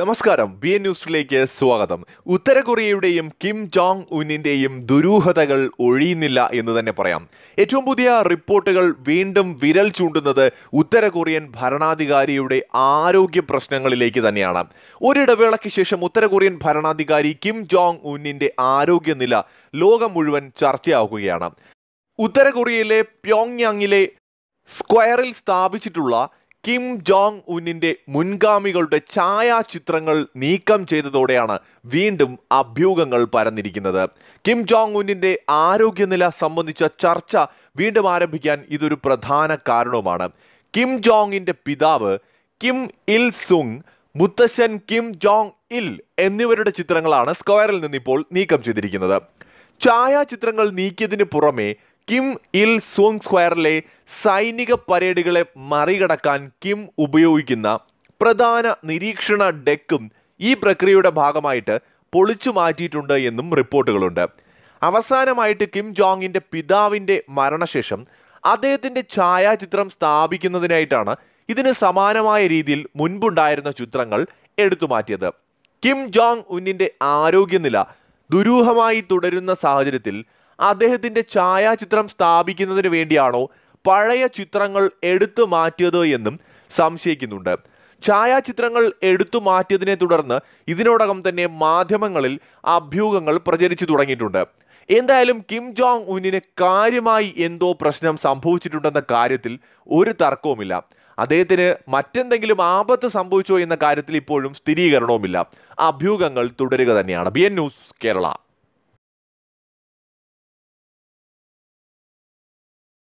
നമസ്കാരം B N ന്യൂസിലേക്ക് സ്വാഗതം ഉത്തര കൊറിയയുടെയും കിം ജോങ് ഉന്നിന്റെയും ദുരൂഹതകൾ ഒഴിയുന്നില്ല എന്ന് തന്നെ പറയാം ഏറ്റവും പുതിയ റിപ്പോർട്ടുകൾ വീണ്ടും വിരൽ ചൂണ്ടുന്നത് ഉത്തര കൊറിയൻ ഭരണാധികാരിയുടെ ആരോഗ്യ പ്രശ്നങ്ങളിലേക്ക് തന്നെയാണ് ഒരിടവേളയ്ക്ക് ശേഷം ഉത്തര കൊറിയൻ ഭരണാധികാരി കിം ജോങ് ഉന്നിന്റെ ആരോഗ്യനില ലോകം മുഴുവൻ ചർച്ചയാവുകയാണ് ഉത്തര കൊറിയയിലെ പ്യോങ് സ്ക്വയറിൽ സ്ഥാപിച്ചിട്ടുള്ള കിം ജോങ് ഉന്നിന്റെ മുൻഗാമികളുടെ ഛായാചിത്രങ്ങൾ നീക്കം ചെയ്തതോടെയാണ് വീണ്ടും അഭ്യൂഹങ്ങൾ പരന്നിരിക്കുന്നത് കിം ജോങ് ഉന്നിന്റെ ആരോഗ്യനില സംബന്ധിച്ച ചർച്ച വീണ്ടും ആരംഭിക്കാൻ ഇതൊരു പ്രധാന കാരണവുമാണ് കിം ജോങ്ങിന്റെ പിതാവ് കിം ഇൽ സുങ് മുത്തശ്ശൻ കിം ജോങ് ഇൽ എന്നിവരുടെ ചിത്രങ്ങളാണ് സ്ക്വയറിൽ നിന്നിപ്പോൾ നീക്കം ചെയ്തിരിക്കുന്നത് ഛായാചിത്രങ്ങൾ നീക്കിയതിന് പുറമെ കിം ഇൽ സോങ് സ്ക്വയറിലെ സൈനിക പരേഡുകളെ മറികടക്കാൻ കിം ഉപയോഗിക്കുന്ന പ്രധാന നിരീക്ഷണ ഡെക്കും ഈ പ്രക്രിയയുടെ ഭാഗമായിട്ട് പൊളിച്ചു മാറ്റിയിട്ടുണ്ട് എന്നും റിപ്പോർട്ടുകളുണ്ട് അവസാനമായിട്ട് കിം ജോങ്ങിൻ്റെ പിതാവിൻ്റെ മരണശേഷം അദ്ദേഹത്തിൻ്റെ ഛായാചിത്രം സ്ഥാപിക്കുന്നതിനായിട്ടാണ് ഇതിന് സമാനമായ രീതിയിൽ മുൻപുണ്ടായിരുന്ന ചിത്രങ്ങൾ എടുത്തുമാറ്റിയത് കിം ജോങ് ഉന്നിൻ്റെ ആരോഗ്യനില ദുരൂഹമായി തുടരുന്ന സാഹചര്യത്തിൽ അദ്ദേഹത്തിൻ്റെ ഛായാചിത്രം സ്ഥാപിക്കുന്നതിന് വേണ്ടിയാണോ പഴയ ചിത്രങ്ങൾ എടുത്തു മാറ്റിയത് എന്നും സംശയിക്കുന്നുണ്ട് ഛായാചിത്രങ്ങൾ എടുത്തു മാറ്റിയതിനെ തുടർന്ന് ഇതിനോടകം തന്നെ മാധ്യമങ്ങളിൽ അഭ്യൂഹങ്ങൾ പ്രചരിച്ചു തുടങ്ങിയിട്ടുണ്ട് എന്തായാലും കിം ജോങ് ഉന്നിന് കാര്യമായി എന്തോ പ്രശ്നം സംഭവിച്ചിട്ടുണ്ടെന്ന കാര്യത്തിൽ ഒരു തർക്കവുമില്ല അദ്ദേഹത്തിന് മറ്റെന്തെങ്കിലും ആപത്ത് സംഭവിച്ചോ എന്ന കാര്യത്തിൽ ഇപ്പോഴും സ്ഥിരീകരണവുമില്ല അഭ്യൂഹങ്ങൾ തുടരുക തന്നെയാണ് ബി എൻ ന്യൂസ് കേരള